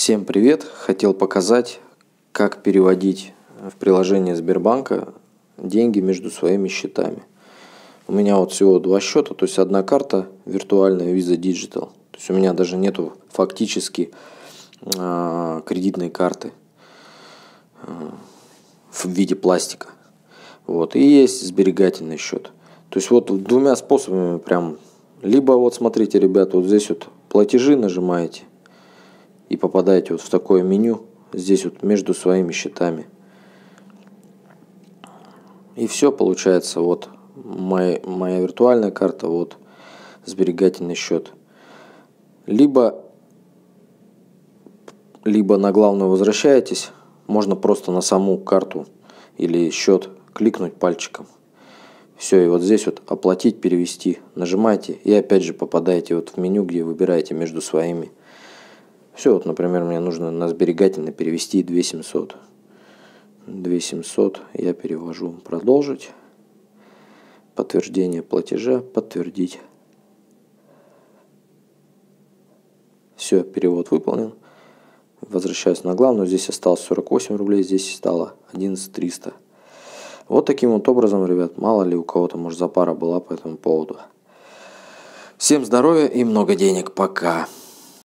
Всем привет! Хотел показать, как переводить в приложение Сбербанка деньги между своими счетами. У меня вот всего два счета, то есть одна карта виртуальная Visa Digital. То есть у меня даже нету фактически э, кредитной карты э, в виде пластика. Вот. И есть сберегательный счет. То есть вот двумя способами прям. Либо вот смотрите, ребят, вот здесь вот платежи нажимаете и попадаете вот в такое меню, здесь вот между своими счетами. И все получается, вот моя, моя виртуальная карта, вот сберегательный счет. Либо, либо на главную возвращаетесь, можно просто на саму карту или счет кликнуть пальчиком. Все, и вот здесь вот оплатить, перевести, нажимаете и опять же попадаете вот в меню, где выбираете между своими все, вот, например, мне нужно на сберегательно перевести 2700. 2700 я перевожу «Продолжить». Подтверждение платежа «Подтвердить». Все, перевод выполнен. Возвращаюсь на главную. Здесь осталось 48 рублей, здесь стало 11300. Вот таким вот образом, ребят, мало ли у кого-то, может, запара была по этому поводу. Всем здоровья и много денег. Пока.